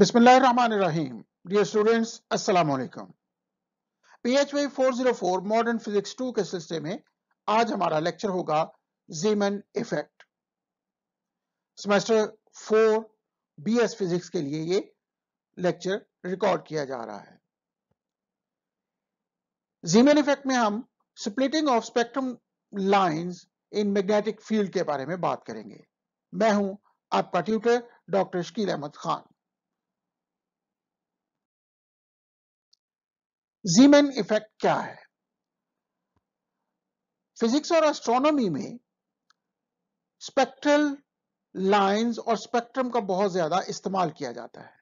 Bismillahirrahmanirrahim. Dear students अस्सलाम वालेकुम पीएचवी 404 modern physics 2 के सिलसिले में आज हमारा लेक्चर होगा Zeeman effect semester 4 BS physics के लिए ये लेक्चर रिकॉर्ड किया जा रहा है जीमन इफेक्ट में हम splitting of spectrum lines in magnetic field के बारे में बात करेंगे मैं हूं आपका tutor doctor Shakeel Ahmed Khan Zeeman effect क्या है फिजिक्स और एस्ट्रोनॉमी में स्पेक्ट्रल लाइंस और स्पेक्ट्रम का बहुत ज्यादा इस्तेमाल किया जाता है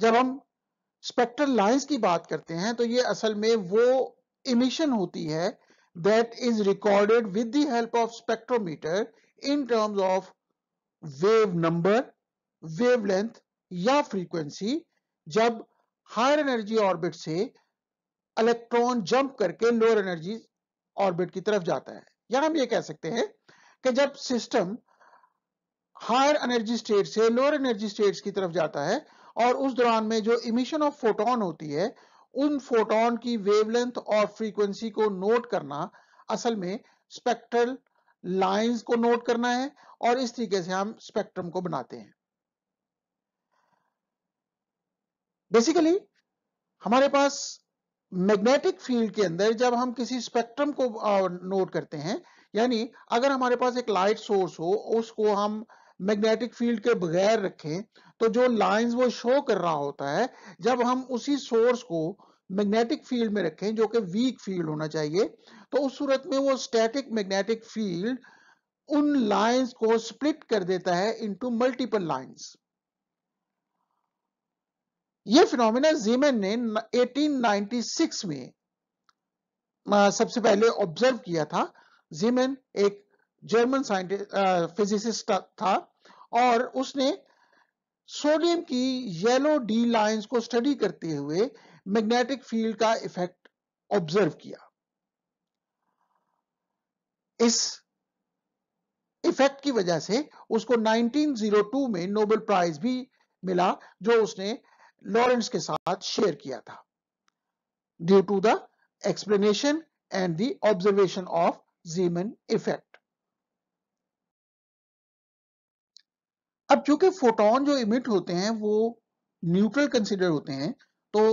जब हम स्पेक्ट्रल लाइंस की बात करते हैं तो ये असल में वो इमिशन होती है that is recorded with the help of spectrometer in terms of wave number wavelength या फ्रीक्वेंसी जब हायर एनर्जी ऑर्बिट से इलेक्ट्रॉन जंप करके लोअर एनर्जी ऑर्बिट की तरफ जाता है या हम ये कह सकते हैं कि जब सिस्टम हायर एनर्जी स्टेट से लोअर एनर्जी स्टेट्स की तरफ जाता है और उस दौरान में जो इमिशन ऑफ फोटोन होती है उन फोटोन की वेवलेंथ और फ्रीक्वेंसी को नोट करना असल में स्पेक्ट्रल लाइंस को नोट करना है और इस तरीके से हम स्पेक्ट्रम को बनाते हैं बेसिकली हमारे पास मैग्नेटिक फील्ड के अंदर जब हम किसी स्पेक्ट्रम को नोट करते हैं यानी अगर हमारे पास एक लाइट सोर्स हो उसको हम मैग्नेटिक फील्ड के बगैर रखें तो जो लाइंस वो शो कर रहा होता है जब हम उसी सोर्स को मैग्नेटिक फील्ड में रखें जो कि वीक फील्ड होना चाहिए तो उस सूरत में वो स्टैटिक मैग्नेटिक फील्ड उन लाइंस को स्प्लिट कर देता है इनटू मल्टीपल लाइंस ये फिनोमिना जीमेन ने 1896 में सबसे पहले ऑब्जर्व किया था जीमेन एक जर्मन साइंटिस्ट फिजिसिस्ट था और उसने सोडियम की येलो डी लाइंस को स्टडी करते हुए मैग्नेटिक फील्ड का इफेक्ट ऑब्जर्व किया इस इफेक्ट की वजह से उसको 1902 में नोबेल प्राइज भी मिला जो उसने लॉरेंस के साथ शेयर किया था due to the explanation and the observation of Zeeman effect अब चूंकि फोटोन जो इमिट होते हैं वो न्यूट्रल कंसिडर होते हैं तो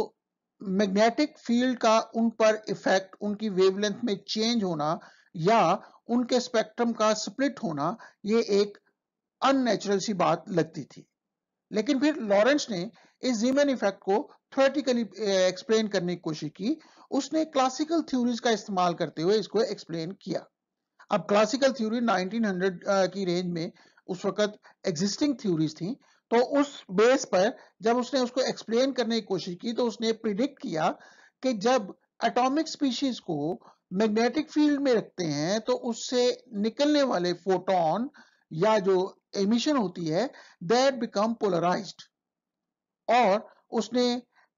मैग्नेटिक फील्ड का उन पर इफेक्ट उनकी वेवलेंथ में चेंज होना या उनके स्पेक्ट्रम का स्प्लिट होना ये एक अननेचुरल सी बात लगती थी लेकिन फिर लॉरेंस ने इस जीमेन इफेक्ट को थोरेटिकली एक्सप्लेन eh, करने की कोशिश की उसने क्लासिकल थ्योरीज का इस्तेमाल करते हुए इसको एक्सप्लेन किया अब क्लासिकल थ्योरी 1900 की रेंज में उस वक्त एग्जिस्टिंग थ्योरीज थी तो उस बेस पर जब उसने उसको एक्सप्लेन करने की कोशिश की तो उसने प्रिडिक्ट किया कि जब एटॉमिक स्पीशीज को मैग्नेटिक फील्ड में रखते हैं तो उससे निकलने वाले फोटोन या जो एमिशन होती है दैट बिकम पोलराइज्ड और उसने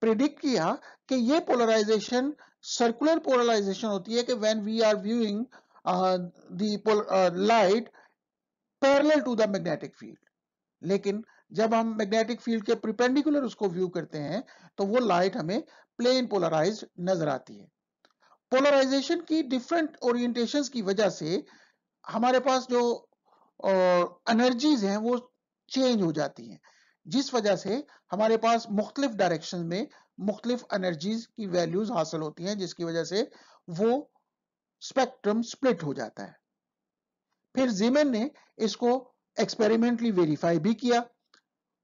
प्रिडिक्ट किया कि ये पोलराइजेशन सर्कुलर पोलराइजेशन होती है कि when we are viewing the light parallel to the magnetic field लेकिन जब हम मैग्नेटिक फील्ड के प्रिपेंडिकुलर उसको व्यू करते हैं तो वो लाइट हमें प्लेन पोलराइज नजर आती है पोलराइजेशन की डिफरेंट ओरिएंटेशंस की वजह से हमारे पास जो एनर्जीज हैं वो चेंज हो जाती हैं जिस वजह से हमारे पास मुख्तलिफ डायरेक्शन में मुख्तलिफ एनर्जीज की वैल्यूज हासिल होती हैं जिसकी वजह से वो स्पेक्ट्रम स्प्लिट हो जाता है फिर जिमेन ने इसको एक्सपेरिमेंटली वेरीफाई भी किया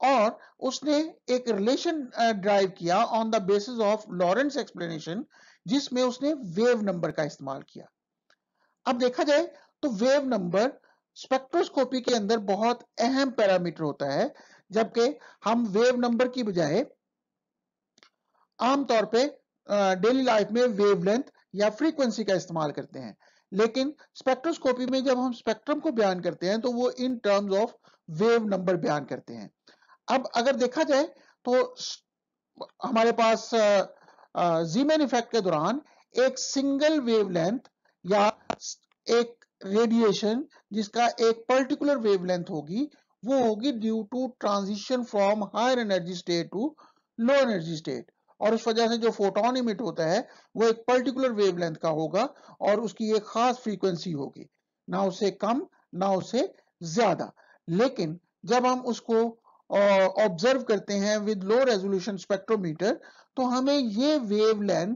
और उसने एक रिलेशन ड्राइव किया on the basis of Lorentz explanation जिसमें उसने वेव नंबर का इस्तेमाल किया अब देखा जाए तो वेव नंबर स्पेक्ट्रोस्कोपी के अंदर बहुत अहम पैरामीटर होता है जबकि हम वेव नंबर की बजाय आमतौर पे डेली लाइफ में वेवलेंथ या फ्रीक्वेंसी का इस्तेमाल करते हैं लेकिन स्पेक्ट्रोस्कोपी में जब हम स्पेक्ट्रम को बयान करते हैं तो वो in terms of wave number बयान करते हैं अब अगर देखा जाए तो हमारे पास जीमेन इफेक्ट के दौरान एक सिंगल वेवलेंथ या एक रेडिएशन जिसका एक पर्टिकुलर वेवलेंथ होगी वो होगी due to transition from higher energy state to low energy state और उस वजह से जो फोटोन इमिट होता है वो एक पर्टिकुलर वेवलेंथ का होगा और उसकी एक खास फ्रीक्वेंसी होगी ना उसे कम ना उसे ज्यादा लेकिन जब हम उसको ऑब्जर्व करते हैं विद लो रेजोल्यूशन स्पेक्ट्रोमीटर तो हमें ये वेवलेंथ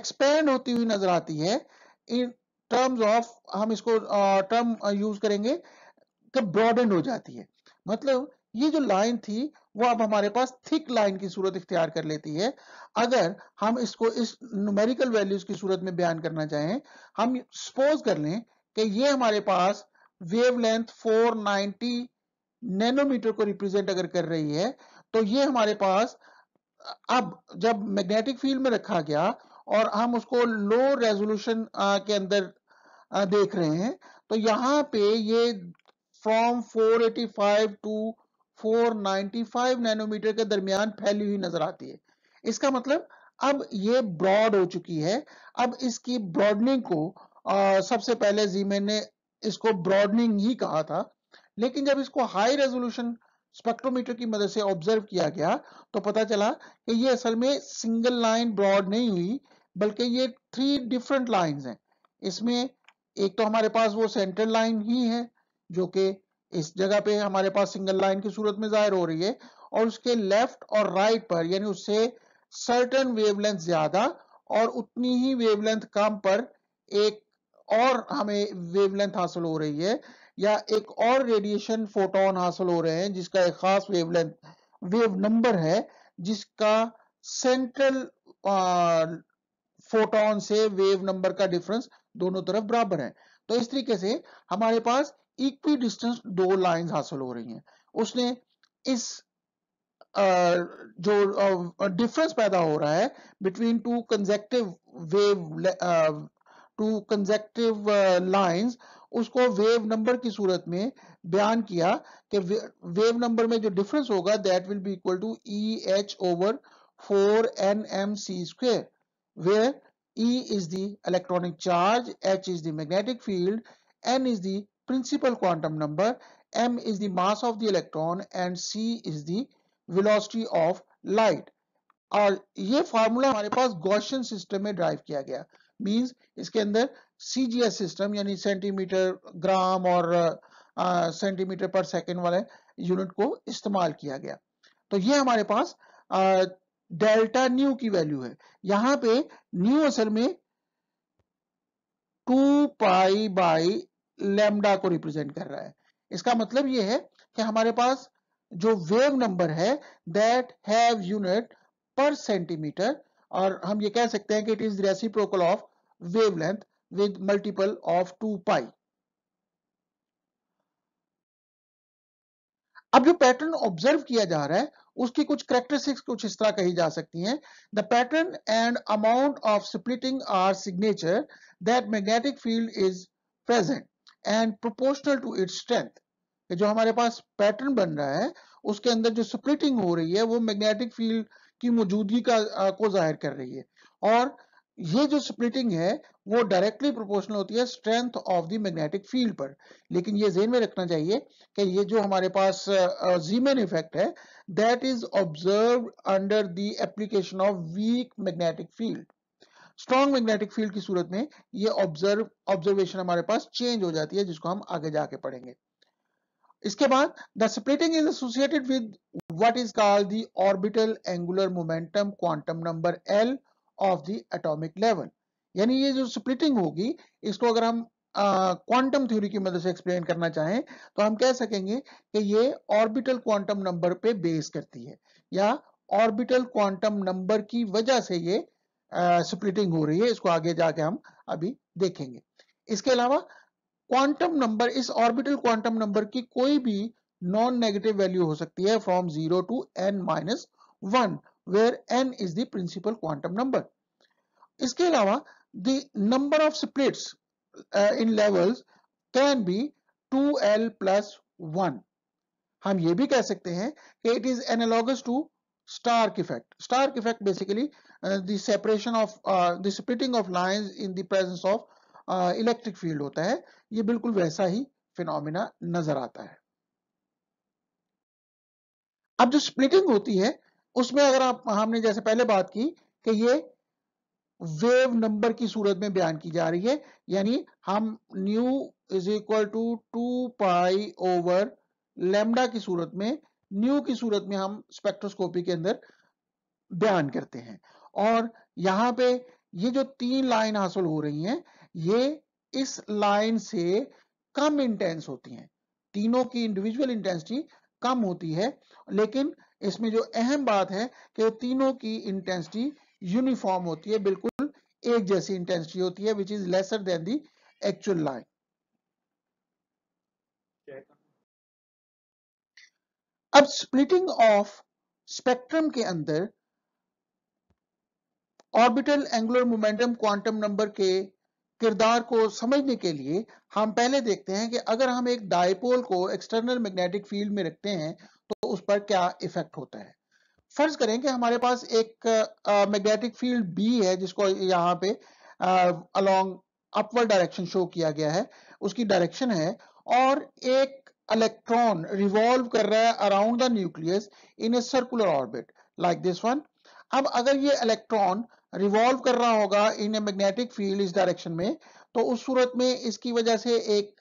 एक्सपेंड होती हुई नजर आती है इन टर्म्स ऑफ हम इसको टर्म यूज करेंगे कब तो ब्रॉडेंड हो जाती है मतलब ये जो लाइन थी वो अब हमारे पास थिक लाइन की सूरत इख्तियार कर लेती है अगर हम इसको इस न्यूमेरिकल वैल्यूज की सूरत में बयान करना चाहें हम सपोज कर लें कि ये हमारे पास वेवलेंथ 490 नैनोमीटर को रिप्रेजेंट अगर कर रही है तो ये हमारे पास अब जब मैग्नेटिक फील्ड में रखा गया और हम उसको लो रेजोल्यूशन के अंदर देख रहे हैं तो यहाँ पे ये फ्रॉम 485 टू 495 नैनोमीटर के दरमियान फैली हुई नजर आती है इसका मतलब अब ये ब्रॉड हो चुकी है अब इसकी ब्रॉडनिंग को आ, सबसे पहले जीमे ने इसको ब्रॉडनिंग ही कहा था लेकिन जब इसको हाई रेजोल्यूशन स्पेक्ट्रोमीटर की मदद से ऑब्जर्व किया गया तो पता चला कि ये असल में सिंगल लाइन ब्रॉड नहीं हुई बल्कि ये थ्री डिफरेंट लाइंस हैं इसमें एक तो हमारे पास वो सेंटर लाइन ही है जो कि इस जगह पे हमारे पास सिंगल लाइन की सूरत में जाहिर हो रही है और उसके लेफ्ट और राइट पर यानी उससे सर्टन वेवलेंथ ज्यादा और उतनी ही वेवलेंथ कम पर एक और हमें वेवलेंथ हासिल हो रही है या एक और रेडिएशन फोटोन हासिल हो रहे हैं जिसका एक खास वेवलेंथ वेव नंबर है जिसका सेंट्रल फोटोन से वेव नंबर का डिफरेंस दोनों तरफ बराबर है तो इस तरीके से हमारे पास इक्वी डिस्टेंस दो लाइंस हासिल हो रही हैं उसने इस जो डिफरेंस पैदा हो रहा है between two consecutive wave two consecutive lines उसको वेव नंबर की सूरत में बयान किया कि वेव नंबर में जो डिफरेंस होगा that will be equal to E H over four N M C square where E is the electronic charge, H is the magnetic field, N is the principal quantum number, M is the mass of the electron and C is the velocity of light. और ये formula हमारे पास Gaussian system में derive किया गया means इसके अंदर सी system यानी सेंटीमीटर ग्राम और सेंटीमीटर पर सेकेंड वाले यूनिट को इस्तेमाल किया गया तो ये हमारे पास डेल्टा न्यू की वैल्यू है यहां पे न्यू असल में टू पाई बाई लेमडा को रिप्रेजेंट कर रहा है इसका मतलब यह है कि हमारे पास जो वेव नंबर है that have unit per centimetre और हम ये कह सकते हैं कि it is reciprocal of wavelength with multiple of two pi अब जो पैटर्न ऑब्जर्व किया जा रहा है उसकी कुछ करेक्टरिस्टिक्स कुछ इस तरह कही जा सकती हैं the pattern and amount of splitting are signature that magnetic field is present and proportional to its strength जो हमारे पास पैटर्न बन रहा है उसके अंदर जो स्प्लिटिंग हो रही है वो मैग्नेटिक फील्ड की मौजूदगी का को जाहिर कर रही है और ये जो स्प्लिटिंग है वो डायरेक्टली प्रोपोर्शनल होती है strength of the magnetic field पर लेकिन ये जेन में रखना चाहिए कि ये जो हमारे पास जीमेन इफेक्ट है that is observe under the application of weak magnetic field strong magnetic field की सूरत में ये ऑब्जर्व ऑब्जर्वेशन हमारे पास चेंज हो जाती है जिसको हम आगे जाके पढ़ेंगे इसके बाद the splitting is associated with what is called the orbital angular momentum quantum number L of the atomic level यानी ये जो स्प्लिटिंग होगी इसको अगर हम क्वांटम थ्योरी की मदद से एक्सप्लेन करना चाहें तो हम कह सकेंगे कि ये ऑर्बिटल क्वांटम नंबर पे बेस करती है या ऑर्बिटल क्वांटम नंबर की वजह से ये स्प्लिटिंग हो रही है इसको आगे जाके हम अभी देखेंगे इसके अलावा क्वांटम नंबर इस ऑर्बिटल क्वांटम नंबर की कोई भी नॉन नेगेटिव वैल्यू हो सकती है from zero to N minus one where N is the principal quantum number इसके अलावा the number of splits uh, in levels can be 2l plus 1 hum ye bhi keh sakte hain कि it is analogous to stark effect stark effect basically uh, the separation of uh, the splitting of lines in the presence of electric uh, field होता है ये बिल्कुल वैसा ही phenomena नजर आता है अब जो स्प्लिटिंग होती है उसमें अगर आप हमने जैसे पहले बात की कि ये वेव नंबर की सूरत में बयान की जा रही है यानी हम nu is equal to two pi over lambda की सूरत में न्यू की सूरत में हम स्पेक्ट्रोस्कोपी के अंदर बयान करते हैं और यहां पे ये जो तीन लाइन हासिल हो रही हैं ये इस लाइन से कम इंटेंस होती हैं तीनों की इंडिविजुअल इंटेंसिटी कम होती है लेकिन इसमें जो अहम बात है कि तीनों की इंटेंसिटी यूनिफॉर्म होती है बिल्कुल एक जैसी इंटेंसिटी होती है which is lesser than the actual line अब स्प्लिटिंग ऑफ स्पेक्ट्रम के अंदर orbital angular momentum quantum number के किरदार को समझने के लिए हम पहले देखते हैं कि अगर हम एक डायपोल को एक्सटर्नल मैग्नेटिक फील्ड में रखते हैं तो उस पर क्या इफेक्ट होता है फर्ज करें कि हमारे पास एक मैग्नेटिक फील्ड बी है जिसको यहाँ पे अलोंग अपवर्ड डायरेक्शन शो किया गया है उसकी डायरेक्शन है और एक इलेक्ट्रॉन रिवॉल्व कर रहा है around the nucleus in a circular orbit like this one अब अगर ये इलेक्ट्रॉन रिवॉल्व कर रहा होगा इन ए मैग्नेटिक फील्ड इस डायरेक्शन में तो उस सूरत में इसकी वजह से एक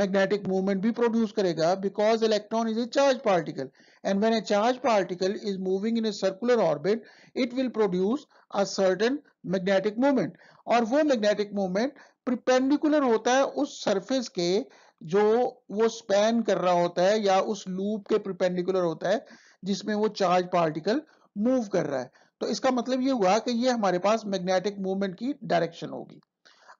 मैग्नेटिक मूवमेंट भी प्रोड्यूस करेगा because electron is a charge particle and when a charge particle is moving in a circular orbit it will produce अटन मैग्नेटिक मूवमेंट और वो मैग्नेटिक मूवमेंट प्रिपेंडिकुलर होता है उस सर्फेस के जो वो स्पैन कर रहा होता है या उस लूप के प्रिपेंडिकुलर होता है जिसमें वो चार्ज पार्टिकल मूव कर रहा है तो इसका मतलब ये हुआ कि ये हमारे पास मैग्नेटिक मूवमेंट की डायरेक्शन होगी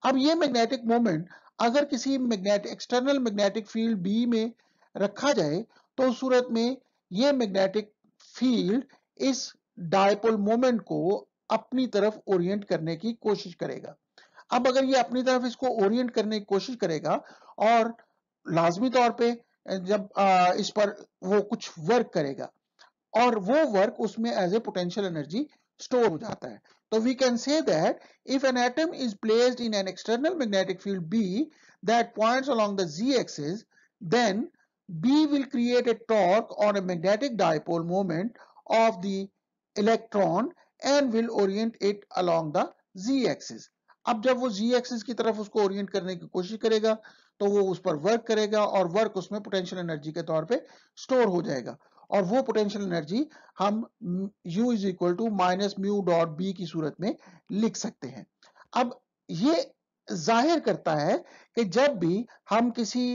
अब ये मैग्नेटिक मूवमेंट अगर किसी magnet external magnetic field B में रखा जाए तो उस सूरत में यह मैग्नेटिक फील्ड इस डायपोल मोमेंट को अपनी तरफ ओरिएंट करने की कोशिश करेगा अब अगर ये अपनी तरफ इसको ओरिएंट करने की कोशिश करेगा और लाजमी तौर पे जब आ, इस पर वो कुछ वर्क करेगा और वो वर्क उसमें as a potential energy store हो जाता है तो we can say that if an atom is placed in an external magnetic field B that points along the Z axis then B will create a torque on a magnetic dipole moment of the electron and will orient it along the Z axis अब जब वो जी axis की तरफ उसको Orient करने की कोशिश करेगा तो वो उस पर वर्क करेगा और वर्क उसमें पोटेंशियल एनर्जी के तौर पे स्टोर हो जाएगा और वो पोटेंशियल एनर्जी हम u is equal to minus mu dot B की सूरत में लिख सकते हैं अब ये जाहिर करता है कि जब भी हम किसी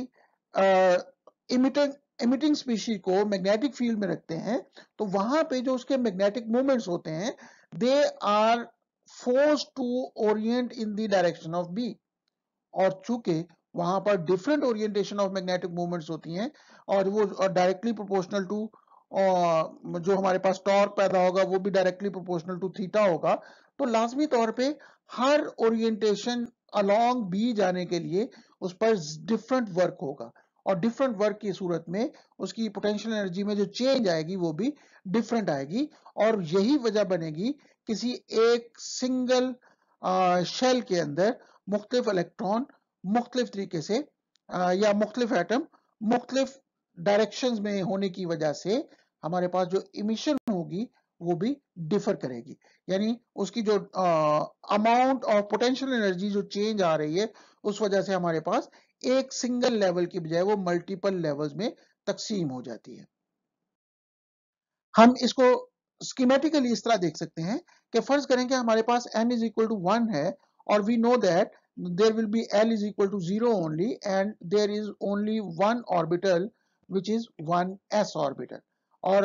इमिटिंग इमिटिंग स्पीशी को मैग्नेटिक फील्ड में रखते हैं तो वहां पे जो उसके मैग्नेटिक मोमेंट्स होते हैं they are force to orient in the direction of B और चूंकि वहां पर different orientation of magnetic moments होती हैं और वो डायरेक्टली प्रोपोर्शनल टू और जो हमारे पास टॉर्क पैदा होगा वो भी डायरेक्टली प्रोपोर्शनल टू थीटा होगा तो लाजमी तौर पे हर ओरिएंटेशन अलोंग बी जाने के लिए उस पर डिफरेंट वर्क होगा और डिफरेंट वर्क की सूरत में उसकी पोटेंशियल एनर्जी में जो चेंज आएगी वो भी डिफरेंट आएगी और यही वजह बनेगी किसी एक सिंगल शेल के अंदर मुख्तलिफ इलेक्ट्रॉन मुख्तलिफ तरीके से आ, या मुख्तलिफ एटम मुख्तलिफ डायरेक्शंस में होने की वजह से हमारे पास जो इमिशन होगी वो भी डिफर करेगी यानी उसकी जो अमाउंट ऑफ पोटेंशियल एनर्जी जो चेंज आ रही है उस वजह से हमारे पास एक सिंगल लेवल की बजाय वो मल्टीपल लेवल्स में तकसीम हो जाती है हम इसको स्कीमेटिकली इस तरह देख सकते हैं कि फर्ज करें कि हमारे पास M is equal to one है और we know that there will be L is equal to zero only and there is only one orbital which is one S orbital और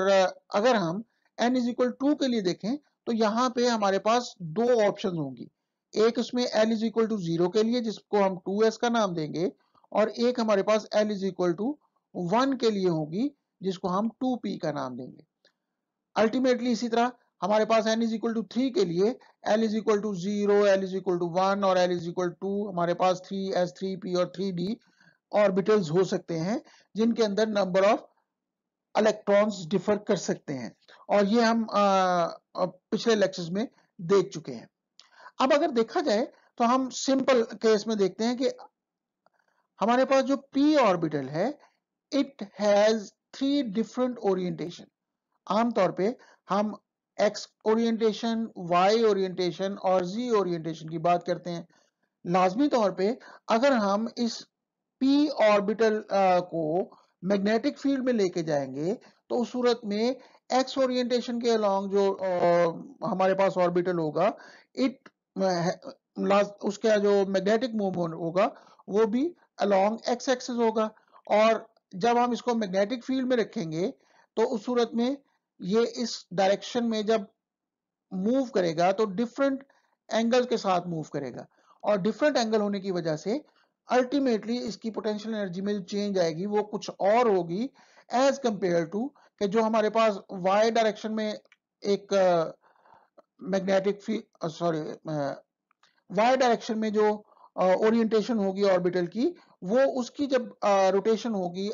अगर हम n इज इक्वल टू के लिए देखें तो यहाँ पे हमारे पास दो ऑप्शन होंगी एक उसमें L is equal to zero के लिए जिसको हम टू एस का नाम देंगे और एक हमारे पास L is equal to one के लिए होगी जिसको हम टू पी का नाम देंगे अल्टीमेटली इसी तरह हमारे पास N is equal to three के लिए L is equal to zero L is equal to one और एल इज इक्वल टू हमारे पास थ्री एस थ्री पी और थ्री डी ऑर्बिटल्स हो सकते हैं जिनके अंदर नंबर ऑफ इलेक्ट्रॉन्स डिफर कर सकते हैं और ये हम पिछले लेक्चर्स में देख चुके हैं अब अगर देखा जाए तो हम सिंपल केस में देखते हैं कि हमारे पास जो पी ऑर्बिटल है it has three different orientation आमतौर पे हम एक्स ओरिएंटेशन वाई ओरिएंटेशन और जी ओरिएंटेशन की बात करते हैं लाजमी तौर पे अगर हम इस पी ऑर्बिटल को मैग्नेटिक फील्ड में लेके जाएंगे तो उस सूरत में एक्स ओरिएंटेशन के अलोंग जो आ, हमारे पास ऑर्बिटल होगा इट उसका जो मैग्नेटिक मूवमेंट होगा वो भी अलॉन्ग एक्स एक्सेस होगा और जब हम इसको मैग्नेटिक फील्ड में रखेंगे तो उस सूरत में ये इस डायरेक्शन में जब मूव करेगा तो डिफरेंट एंगल के साथ मूव करेगा और डिफरेंट एंगल होने की वजह से अल्टीमेटली इसकी पोटेंशियल एनर्जी में जो चेंज आएगी वो कुछ और होगी एज कंपेयर टू कि जो हमारे पास वाई डायरेक्शन में एक मैग्नेटिक सॉरी वाई डायरेक्शन में जो ओरिएंटेशन uh, होगी ऑर्बिटल की वो उसकी जब रोटेशन uh, होगी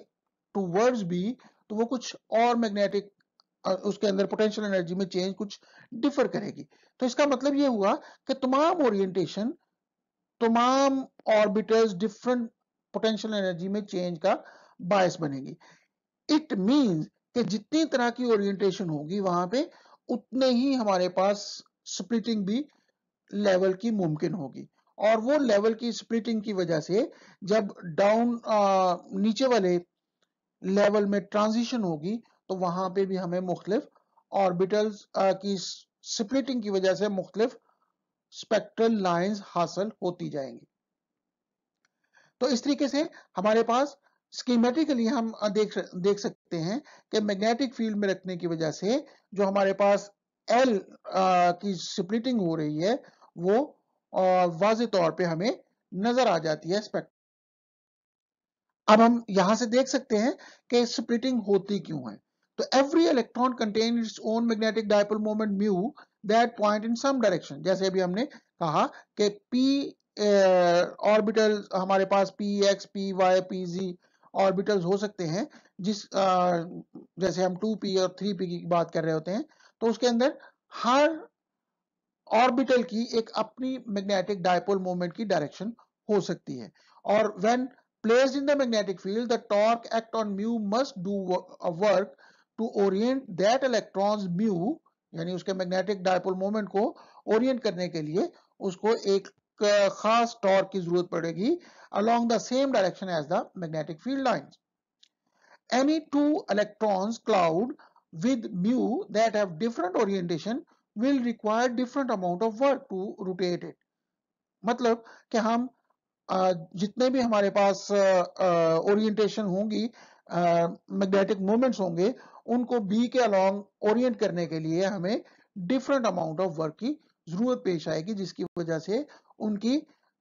टूवर्ड्स बी तो वो कुछ और मैग्नेटिक उसके अंदर पोटेंशियल एनर्जी में चेंज कुछ डिफर करेगी तो इसका मतलब ये हुआ कि तमाम ओरिएंटेशन तमाम ऑर्बिटर्स डिफरेंट पोटेंशियल एनर्जी में चेंज का बायस बनेगी इट मींस कि जितनी तरह की ओरिएंटेशन होगी वहां पे उतने ही हमारे पास स्प्लिटिंग भी लेवल की मुमकिन होगी और वो लेवल की स्प्लिटिंग की वजह से जब डाउन नीचे वाले लेवल में ट्रांजिशन होगी तो वहां पे भी हमें मुख्तलिफ ऑर्बिटल्स की स्प्लिटिंग की वजह से मुख्तलिफ स्पेक्ट्रल लाइंस हासिल होती जाएंगी तो इस तरीके से हमारे पास स्कीमेटिकली हम देख देख सकते हैं कि मैग्नेटिक फील्ड में रखने की वजह से जो हमारे पास एल की स्प्लिटिंग हो रही है वो वाज तौर पे हमें नजर आ जाती है स्पेक्ट अब हम यहां से देख सकते हैं कि स्प्लिटिंग होती क्यों है तो every electron contain its own magnetic dipole moment mu that point in some direction जैसे अभी हमने कहा कि पी ऑर्बिटल हमारे पास P X P Y P Z orbitals हो सकते हैं जिस आ, जैसे हम टू पी और थ्री पी की बात कर रहे होते हैं तो उसके अंदर हर ऑर्बिटल की एक अपनी मैग्नेटिक डायपोल मोमेंट की डायरेक्शन हो सकती है और when placed in the magnetic field the torque act on mu must do work to to that electron mu यानी उसके मैग्नेटिक डायपोल मोमेंट को ओरिएंट करने के लिए उसको एक खास टॉर्क की जरूरत पड़ेगी along the same direction as the magnetic field lines any two electrons cloud with mu that have different orientation will require different amount of work to rotate it मतलब कि हम जितने भी हमारे पास ओरिएंटेशन होंगी मैग्नेटिक मोमेंट्स होंगे उनको बी के अलोंग ओरिएंट करने के लिए हमें डिफरेंट अमाउंट ऑफ वर्क की जरूरत पेश आएगी जिसकी वजह से उनकी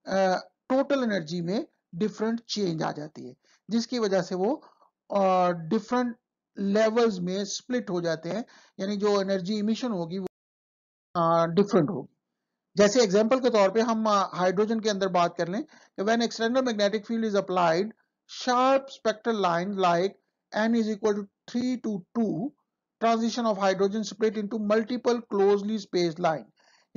टोटल एनर्जी में डिफरेंट चेंज आ जाती है जिसकी वजह से वो डिफरेंट लेवल्स में स्प्लिट हो जाते हैं यानी जो एनर्जी इमिशन होगी वो डिफरेंट होगी जैसे एग्जाम्पल के तौर पे हम हाइड्रोजन के अंदर बात कर लें कि when external magnetic field is applied sharp spectral line like N is equal to 3 to 2 transition of hydrogen split into multiple closely space line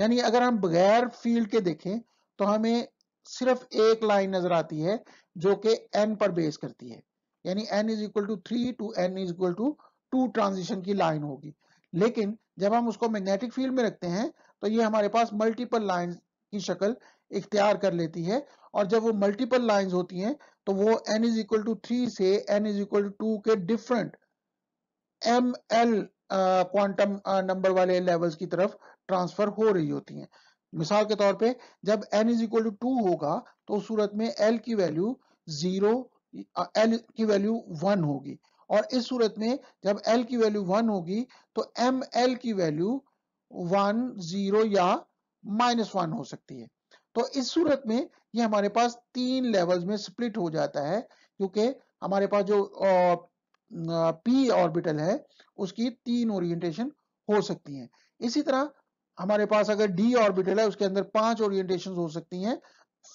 यानी अगर हम बगैर फील्ड के देखें तो हमें सिर्फ एक लाइन नजर आती है जो कि एन पर बेस करती है यानी N is equal to three to N is equal to two transition की लाइन होगी लेकिन जब हम उसको मैग्नेटिक फील्ड में रखते हैं तो ये हमारे पास मल्टीपल लाइन की शक्ल इख्तियार कर लेती है और जब वो मल्टीपल लाइन होती हैं तो वो N is equal to three से N is equal to two के different M L quantum number वाले लेवल्स की तरफ ट्रांसफर हो रही होती हैं मिसाल के तौर पे जब n is equal to two होगा तो उस सूरत में l की वैल्यू जीरो एल की वैल्यू वन होगी और इस सूरत में जब l की वैल्यू वन होगी तो एम एल की वैल्यू वन जीरो या माइनस वन हो सकती है तो इस सूरत में ये हमारे पास तीन लेवल्स में स्प्लिट हो जाता है क्योंकि हमारे पास जो पी ऑर्बिटल है उसकी तीन ओरिएंटेशन हो सकती हैं इसी तरह हमारे पास अगर डी ऑर्बिटल है उसके अंदर पांच ओरिएंटेशन हो सकती हैं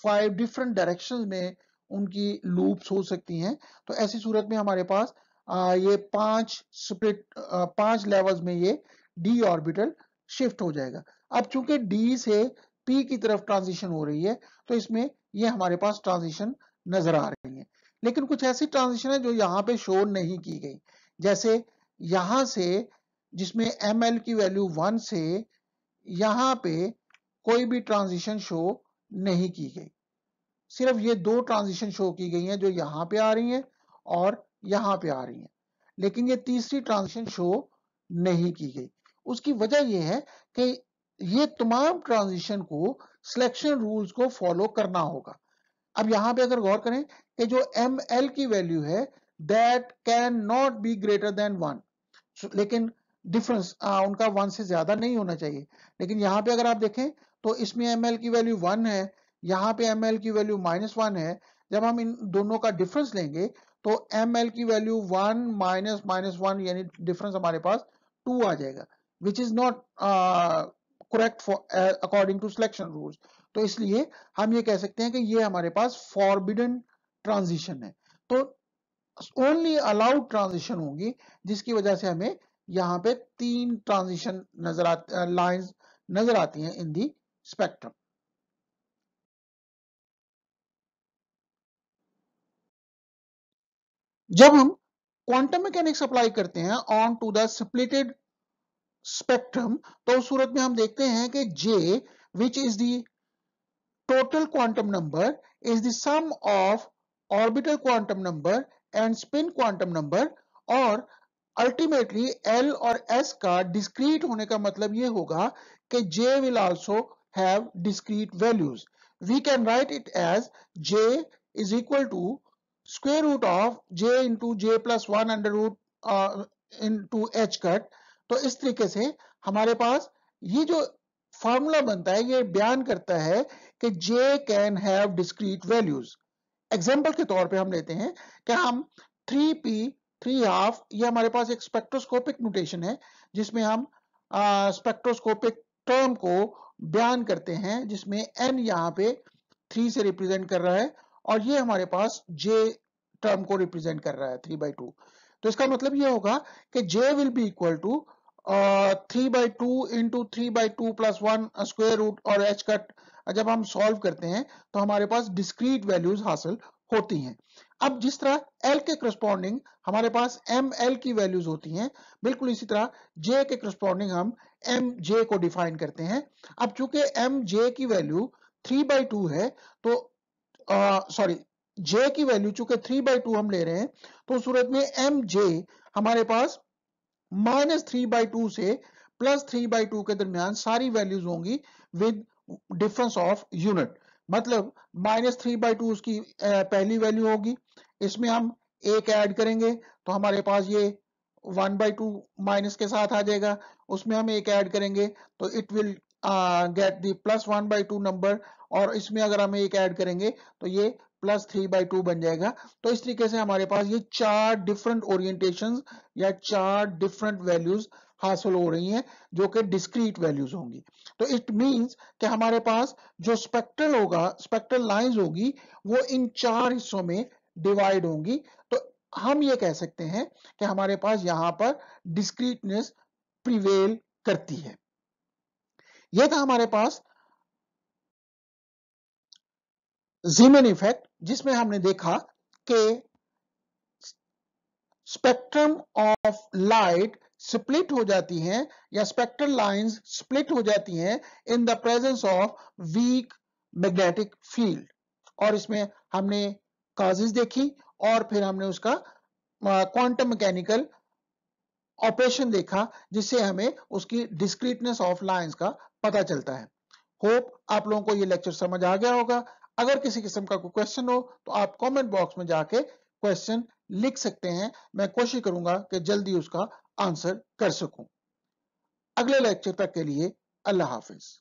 फाइव डिफरेंट डायरेक्शन में उनकी लूप्स हो सकती हैं तो ऐसी सूरत में हमारे पास आ, ये पांच स्प्लिट पांच लेवल्स में ये डी ऑर्बिटल शिफ्ट हो जाएगा अब चूंकि डी से पी की तरफ ट्रांजिशन हो रही है तो इसमें ये हमारे पास ट्रांजिशन नजर आ रही है लेकिन कुछ ऐसी ट्रांजिशन है जो यहाँ पे शो नहीं की गई जैसे यहां से जिसमें एम एल की वैल्यू वन से यहाँ पे कोई भी ट्रांजिशन शो नहीं की गई सिर्फ ये दो ट्रांजिशन शो की गई हैं जो यहाँ पे आ रही हैं और यहाँ पे आ रही हैं लेकिन ये तीसरी ट्रांजिशन शो नहीं की गई उसकी वजह यह है कि ये तमाम ट्रांजिशन को सिलेक्शन रूल्स को फॉलो करना होगा अब यहाँ पे अगर गौर करें कि जो एम एल की वैल्यू है that can not be greater than one लेकिन डिफरेंस उनका वन से ज्यादा नहीं होना चाहिए लेकिन यहाँ पे अगर आप देखें तो इसमें एम की वैल्यू वन है यहाँ पे एम की वैल्यू माइनस वन है जब हम इन दोनों का डिफरेंस लेंगे तो एम की value one minus minus one यानी डिफरेंस हमारे पास टू आ जाएगा which is not correct for according to selection rules तो इसलिए हम ये कह सकते हैं कि ये हमारे पास फॉरबिडन ट्रांजिशन है तो ओनली अलाउड ट्रांजिशन होंगी जिसकी वजह से हमें यहाँ पे तीन ट्रांजिशन नजर आती नजर आती हैं इन दी स्पेक्ट्रम जब हम क्वांटम मैकेनिक्स अप्लाई करते हैं on to the splitted spectrum तो उस सूरत में हम देखते हैं कि J which is total total quantum number is the sum of orbital quantum number and spin quantum number और अल्टीमेटली एल और एस का डिस्क्रीट होने का मतलब यह होगा कि J will also have discrete values we can write it as J is equal to square root of J into J plus one under root into H cut तो इस तरीके से हमारे पास ये जो फॉर्मूला बनता है ये बयान करता है कि J can have discrete values example के तौर पे हम लेते हैं कि हम थ्री पी थ्री हाफ ये हमारे पास एक स्पेक्ट्रोस्कोपिक नोटेशन है जिसमें हम स्पेक्ट्रोस्कोपिक टर्म को बयान करते हैं जिसमें एन यहाँ पे थ्री से रिप्रेजेंट कर रहा है और ये हमारे पास जे टर्म को रिप्रेजेंट कर रहा है थ्री बाई टू तो इसका मतलब ये होगा कि J will be equal to three by two into three by two plus one square root और एच कट जब हम सॉल्व करते हैं तो हमारे पास डिस्क्रीट वैल्यूज हासिल होती हैं अब जिस तरह एल के करस्पॉन्डिंग हमारे पास एम एल की वैल्यूज होती हैं बिल्कुल इसी तरह जे के करस्पॉन्डिंग हम एम जे को डिफाइन करते हैं अब चूंकि एम जे की वैल्यू थ्री बाई टू है तो सॉरी जे की वैल्यू चूंकि थ्री बाई टू हम ले रहे हैं तो सूरत में एम जे हमारे पास माइनस थ्री बाई टू से प्लस थ्री बाई टू के दरमियान सारी वैल्यूज होंगी विद डिफरेंस ऑफ यूनिट मतलब माइनस थ्री बाई टू उसकी पहली वैल्यू होगी इसमें हम एक ऐड करेंगे तो हमारे पास ये वन बाई टू माइनस के साथ आ जाएगा उसमें हम एक ऐड करेंगे तो it will get the plus one by two number और इसमें अगर हम एक ऐड करेंगे तो ये प्लस थ्री बाई टू बन जाएगा तो इस तरीके से हमारे पास ये चार डिफरेंट ओरिएंटेशन या चार डिफरेंट वैल्यूज हासिल हो रही हैं जो कि डिस्क्रीट वैल्यूज होंगी तो इट मींस कि हमारे पास जो स्पेक्ट्रल होगा स्पेक्ट्रल लाइंस होगी वो इन चार हिस्सों में डिवाइड होंगी तो हम ये कह सकते हैं कि हमारे पास यहाँ पर डिस्क्रीटनेस प्रिवेल करती है यह था हमारे पास जीमन इफेक्ट जिसमें हमने देखा कि स्पेक्ट्रम ऑफ लाइट स्प्लिट हो जाती हैं या स्पेक्ट्रल लाइंस स्प्लिट हो जाती हैं in the presence of weak magnetic field और इसमें हमने काजेज देखी और फिर हमने उसका क्वांटम मैकेनिकल ऑपरेशन देखा जिससे हमें उसकी डिस्क्रीटनेस ऑफ लाइंस का पता चलता है होप आप लोगों को ये लेक्चर समझ आ गया होगा अगर किसी किस्म का कोई क्वेश्चन हो तो आप कमेंट बॉक्स में जाके क्वेश्चन लिख सकते हैं मैं कोशिश करूंगा कि जल्दी उसका आंसर कर सकूं अगले लेक्चर तक के लिए अल्लाह हाफिज